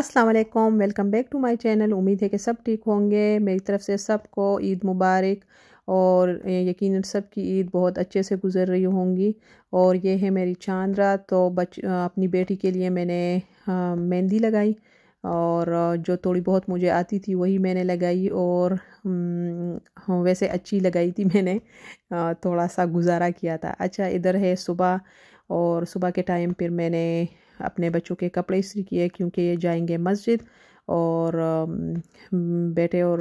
अस्सलाम वालेकुम welcome back to my channel उम्मीद है कि सब ठीक होंगे मेरी तरफ से सबको ईद मुबारक और यकीन सब की ईद बहुत अच्छे से गुजर रही होंगी और ये है मेरी चांद रात तो बच अपनी बेटी के लिए मैंने मेहंदी लगाई और जो थोड़ी बहुत मुझे आती थी वही मैंने लगाई और हम्म, वैसे अच्छी लगाई थी मैंने थोड़ा सा गुजारा किया था अच्छा इधर है सुबह और सुबह के टाइम फिर मैंने अपने बच्चों के कपड़े इस्त्री किए क्योंकि ये जाएंगे मस्जिद और बेटे और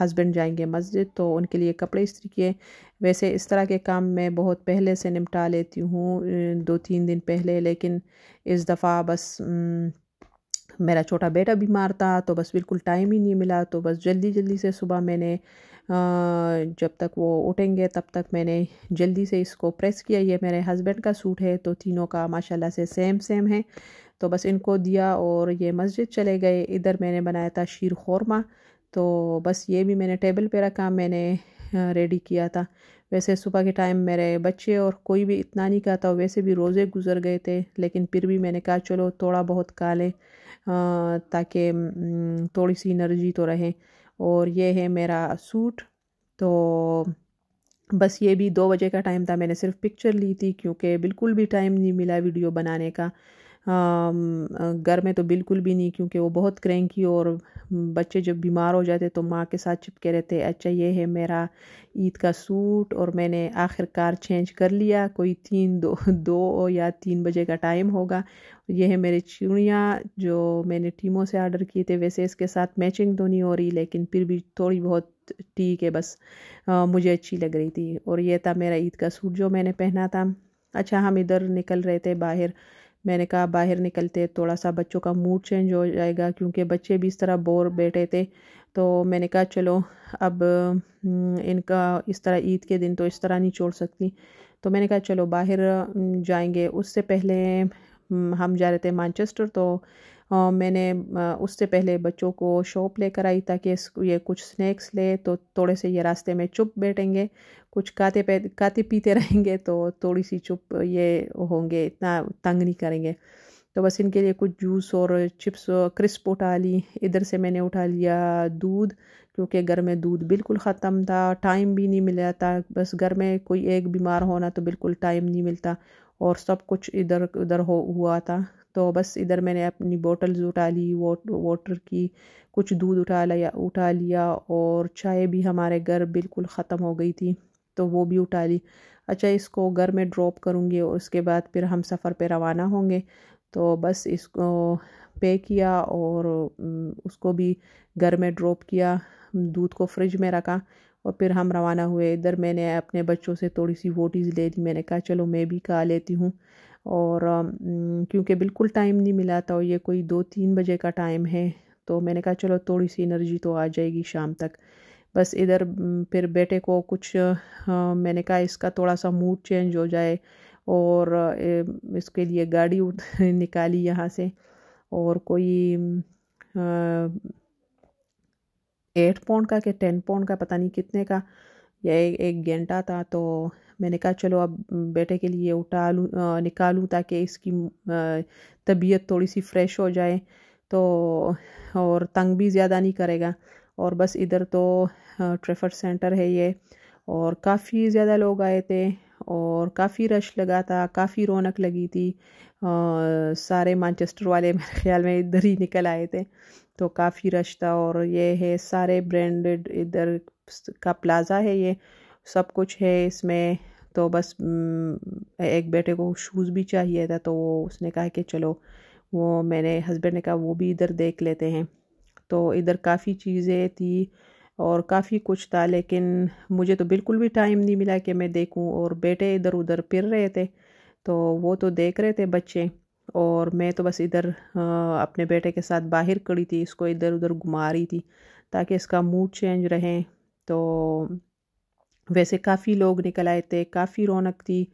हस्बैंड जाएंगे मस्जिद तो उनके लिए कपड़े इस्त्री किए वैसे इस तरह के काम मैं बहुत पहले से निपटा लेती हूँ दो तीन दिन पहले लेकिन इस दफ़ा बस मेरा छोटा बेटा बीमार था तो बस बिल्कुल टाइम ही नहीं मिला तो बस जल्दी जल्दी से सुबह मैंने जब तक वो उठेंगे तब तक मैंने जल्दी से इसको प्रेस किया ये मेरे हस्बैंड का सूट है तो तीनों का माशाल्लाह से सेम सेम है तो बस इनको दिया और ये मस्जिद चले गए इधर मैंने बनाया था शीर खौरमा तो बस ये भी मैंने टेबल पर रखा मैंने रेडी किया था वैसे सुबह के टाइम मेरे बच्चे और कोई भी इतना नहीं कहता वैसे भी रोज़े गुजर गए थे लेकिन फिर भी मैंने कहा चलो थोड़ा बहुत खा लें ताकि थोड़ी सी एनर्जी तो रहे और ये है मेरा सूट तो बस ये भी दो बजे का टाइम था मैंने सिर्फ पिक्चर ली थी क्योंकि बिल्कुल भी टाइम नहीं मिला वीडियो बनाने का घर में तो बिल्कुल भी नहीं क्योंकि वो बहुत क्रेंकी और बच्चे जब बीमार हो जाते तो माँ के साथ चिपके रहते अच्छा ये है मेरा ईद का सूट और मैंने आखिरकार चेंज कर लिया कोई तीन दो दो या तीन बजे का टाइम होगा ये है मेरे चूड़ियाँ जो मैंने टीमों से ऑर्डर किए थे वैसे इसके साथ मैचिंग तो नहीं हो रही लेकिन फिर भी थोड़ी बहुत ठीक है बस आ, मुझे अच्छी लग रही थी और यह था मेरा ईद का सूट जो मैंने पहना था अच्छा हम इधर निकल रहे थे बाहर मैंने कहा बाहर निकलते थोड़ा सा बच्चों का मूड चेंज हो जाएगा क्योंकि बच्चे भी इस तरह बोर बैठे थे तो मैंने कहा चलो अब हम्म, इनका इस तरह ईद के दिन तो इस तरह नहीं छोड़ सकती तो मैंने कहा चलो बाहर हम्म, जाएंगे उससे पहले हम्म, हम जा रहे थे मानचेस्टर तो मैंने उससे पहले बच्चों को शॉप लेकर आई ताकि ये कुछ स्नैक्स ले तो थोड़े से ये रास्ते में चुप बैठेंगे कुछ काते काते पीते रहेंगे तो थोड़ी सी चुप ये होंगे इतना तंग नहीं करेंगे तो बस इनके लिए कुछ जूस और चिप्स क्रिस्प उठा ली इधर से मैंने उठा लिया दूध क्योंकि घर में दूध बिल्कुल ख़त्म था टाइम भी नहीं मिला था बस घर में कोई एक बीमार होना तो बिल्कुल टाइम नहीं मिलता और सब कुछ इधर उधर हो हुआ था तो बस इधर मैंने अपनी बॉटल्स उठा ली वोट वाटर की कुछ दूध उठा लिया उठा लिया और चाय भी हमारे घर बिल्कुल ख़त्म हो गई थी तो वो भी उठा ली अच्छा इसको घर में ड्रॉप करूँगी और उसके बाद फिर हम सफ़र पे रवाना होंगे तो बस इसको पे किया और उसको भी घर में ड्रॉप किया दूध को फ्रिज में रखा और फिर हम रवाना हुए इधर मैंने अपने बच्चों से थोड़ी सी वोटीज ले ली मैंने कहा चलो मैं भी खा लेती हूँ और क्योंकि बिल्कुल टाइम नहीं मिला था और ये कोई दो तीन बजे का टाइम है तो मैंने कहा चलो थोड़ी सी एनर्जी तो आ जाएगी शाम तक बस इधर फिर बेटे को कुछ आ, मैंने कहा इसका थोड़ा सा मूड चेंज हो जाए और ए, इसके लिए गाड़ी निकाली यहाँ से और कोई आ, एट पाउंड का कि टेन पाउंड का पता नहीं कितने का या एक घंटा था तो मैंने कहा चलो अब बेटे के लिए उठा लूँ निकालूँ ताकि इसकी तबीयत थोड़ी सी फ्रेश हो जाए तो और तंग भी ज़्यादा नहीं करेगा और बस इधर तो ट्रेफर सेंटर है ये और काफ़ी ज़्यादा लोग आए थे और काफ़ी रश लगा था काफ़ी रौनक लगी थी आ, सारे मैनचेस्टर वाले मेरे ख्याल में इधर ही निकल आए थे तो काफ़ी रश्ता और ये है सारे ब्रांडेड इधर का प्लाज़ा है ये सब कुछ है इसमें तो बस एक बेटे को शूज़ भी चाहिए था तो उसने कहा कि चलो वो मैंने हस्बैंड ने कहा वो भी इधर देख लेते हैं तो इधर काफ़ी चीज़ें थी और काफ़ी कुछ था लेकिन मुझे तो बिल्कुल भी टाइम नहीं मिला कि मैं देखूं और बेटे इधर उधर फिर रहे थे तो वो तो देख रहे थे बच्चे और मैं तो बस इधर अपने बेटे के साथ बाहर खड़ी थी इसको इधर उधर घुमा रही थी ताकि इसका मूड चेंज रहे तो वैसे काफ़ी लोग निकल आए थे काफ़ी रौनक थी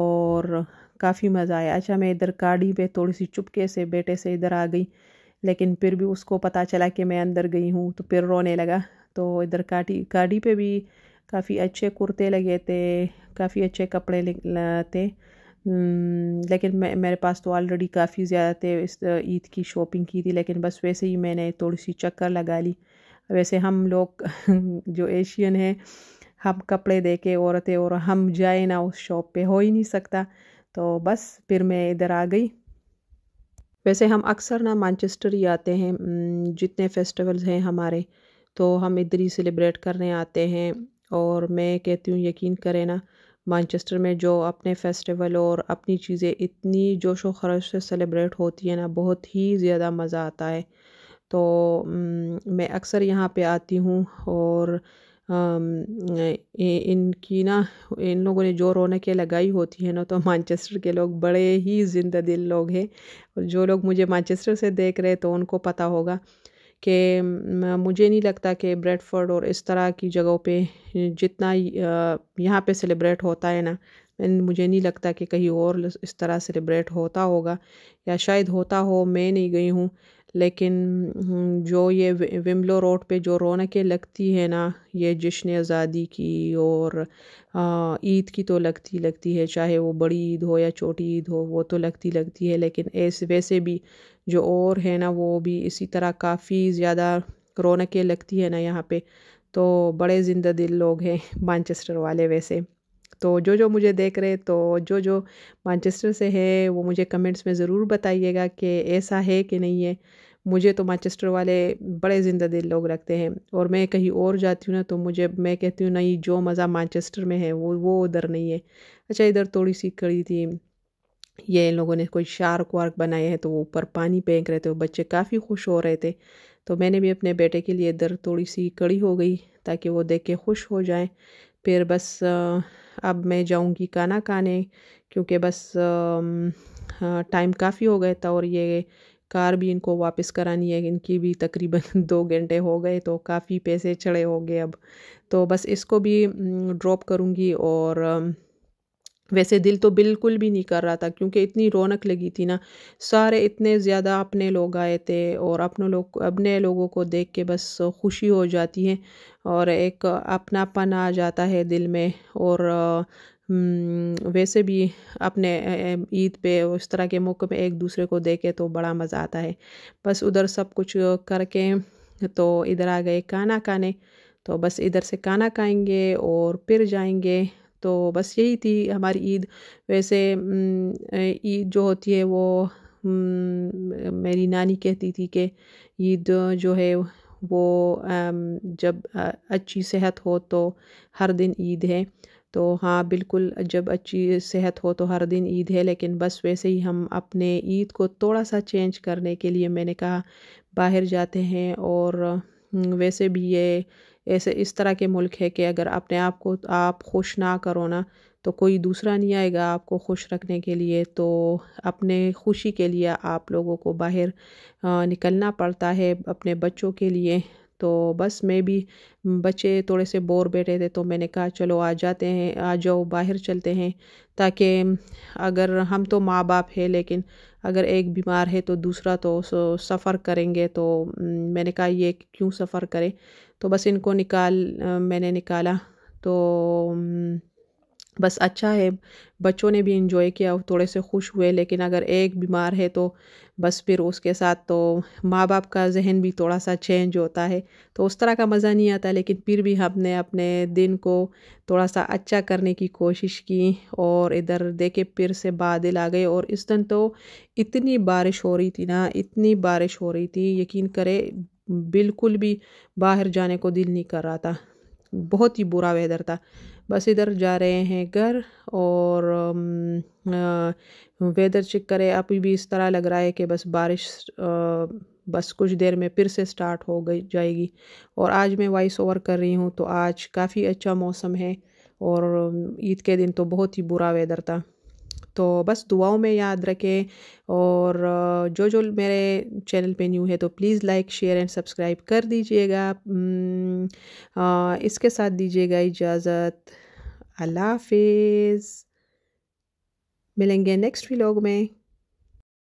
और काफ़ी मज़ा आया अच्छा मैं इधर गाड़ी पे थोड़ी सी चुपके से बेटे से इधर आ गई लेकिन फिर भी उसको पता चला कि मैं अंदर गई हूँ तो फिर रोने लगा तो इधर काटी गाड़ी पे भी काफ़ी अच्छे कुर्ते लगे थे काफ़ी अच्छे कपड़े थे हम्म, लेकिन मैं मेरे पास तो ऑलरेडी काफ़ी ज़्यादा थे इस ईद की शॉपिंग की थी लेकिन बस वैसे ही मैंने थोड़ी सी चक्कर लगा ली वैसे हम लोग जो एशियन हैं हम कपड़े दे के औरतें और हम जाए ना उस शॉप पे हो ही नहीं सकता तो बस फिर मैं इधर आ गई वैसे हम अक्सर ना मानचेस्टर ही आते हैं हम्म, जितने फेस्टिवल्स हैं हमारे तो हम इधर ही सेलिब्रेट करने आते हैं और मैं कहती हूँ यकीन करें ना मानचेस्टर में जो अपने फेस्टिवल और अपनी चीज़ें इतनी जोश व खरोश से सेलिब्रेट होती है ना बहुत ही ज़्यादा मज़ा आता है तो मैं अक्सर यहाँ पे आती हूँ और इनकी ना इन लोगों ने जो रौनकें लगाई होती हैं ना तो मानचेस्टर के लोग बड़े ही जिंदा दिल लोग हैं और जो लोग मुझे मानचेस्टर से देख रहे हैं तो उनको पता होगा कि मुझे नहीं लगता कि ब्रेडफर्ड और इस तरह की जगहों पे जितना यहाँ पे सेलिब्रेट होता है ना मुझे नहीं लगता कि कहीं और इस तरह सेलिब्रेट होता होगा या शायद होता हो मैं नहीं गई हूँ लेकिन हम्म, जो ये विमलो रोड पे जो रौनकें लगती है ना ये जश्न आज़ादी की और ईद की तो लगती लगती है चाहे वो बड़ी ईद हो या छोटी ईद हो वो तो लगती लगती है लेकिन ऐसे वैसे भी जो और है ना वो भी इसी तरह काफ़ी ज़्यादा रौनकें लगती है ना यहाँ पे तो बड़े ज़िंदा दिल लोग हैं मानचेस्टर वाले वैसे तो जो जो मुझे देख रहे तो जो जो मानचेस्टर से है वो मुझे कमेंट्स में ज़रूर बताइएगा कि ऐसा है कि नहीं है मुझे तो मानचेस्टर वाले बड़े ज़िंदा दिल लोग रखते हैं और मैं कहीं और जाती हूँ ना तो मुझे मैं कहती हूँ नहीं जो मज़ा मानचेस्टर में है वो वो उधर नहीं है अच्छा इधर थोड़ी सी कड़ी थी ये इन लोगों ने कोई शार्क वार्क बनाए हैं तो वो ऊपर पानी फेंक रहे थे वो बच्चे काफ़ी खुश हो रहे थे तो मैंने भी अपने बेटे के लिए इधर थोड़ी सी कड़ी हो गई ताकि वो देख के खुश हो जाए फिर बस अब मैं जाऊंगी खाना खाने क्योंकि बस टाइम काफ़ी हो गया था और ये कार भी इनको वापस करानी है इनकी भी तकरीबन दो घंटे हो गए तो काफ़ी पैसे चढ़े हो गए अब तो बस इसको भी ड्रॉप करूँगी और वैसे दिल तो बिल्कुल भी नहीं कर रहा था क्योंकि इतनी रौनक लगी थी ना सारे इतने ज़्यादा अपने लोग आए थे और अपने लोग अपने लोगों को देख के बस खुशी हो जाती है और एक अपनापन आ जाता है दिल में और हम्म, वैसे भी अपने ईद पे उस तरह के मौके पे एक दूसरे को देखे तो बड़ा मज़ा आता है बस उधर सब कुछ करके तो इधर आ गए खाना खाने तो बस इधर से खाना खाएंगे और फिर जाएंगे तो बस यही थी हमारी ईद वैसे ईद जो होती है वो मेरी नानी कहती थी कि ईद जो है वो जब अच्छी सेहत हो तो हर दिन ईद है तो हाँ बिल्कुल जब अच्छी सेहत हो तो हर दिन ईद है लेकिन बस वैसे ही हम अपने ईद को थोड़ा सा चेंज करने के लिए मैंने कहा बाहर जाते हैं और वैसे भी ये ऐसे इस तरह के मुल्क है कि अगर अपने आप को आप खुश ना करो ना तो कोई दूसरा नहीं आएगा आपको खुश रखने के लिए तो अपने खुशी के लिए आप लोगों को बाहर निकलना पड़ता है अपने बच्चों के लिए तो बस मैं भी बच्चे थोड़े से बोर बैठे थे तो मैंने कहा चलो आ जाते हैं आ जाओ बाहर चलते हैं ताकि अगर हम तो माँ बाप है लेकिन अगर एक बीमार है तो दूसरा तो सफ़र करेंगे तो मैंने कहा ये क्यों सफ़र करें तो बस इनको निकाल मैंने निकाला तो बस अच्छा है बच्चों ने भी इन्जॉय किया थोड़े से खुश हुए लेकिन अगर एक बीमार है तो बस फिर उसके साथ तो माँ बाप का जहन भी थोड़ा सा चेंज होता है तो उस तरह का मज़ा नहीं आता लेकिन फिर भी हमने अपने दिन को थोड़ा सा अच्छा करने की कोशिश की और इधर देखे फिर से बादल आ गए और इस दिन तो इतनी बारिश हो रही थी ना इतनी बारिश हो रही थी यकीन करे बिल्कुल भी बाहर जाने को दिल नहीं कर रहा था बहुत ही बुरा वेदर था बस इधर जा रहे हैं घर और वेदर चेक करें अभी भी इस तरह लग रहा है कि बस बारिश बस कुछ देर में फिर से स्टार्ट हो गई जाएगी और आज मैं वॉइस ओवर कर रही हूँ तो आज काफ़ी अच्छा मौसम है और ईद के दिन तो बहुत ही बुरा वेदर था तो बस दुआओं में याद रखें और जो जो मेरे चैनल पे न्यू है तो please like share and subscribe कर दीजिएगा इसके साथ दीजिएगा इजाज़त अल्लाह हाफिज़ मिलेंगे नेक्स्ट व्लॉग में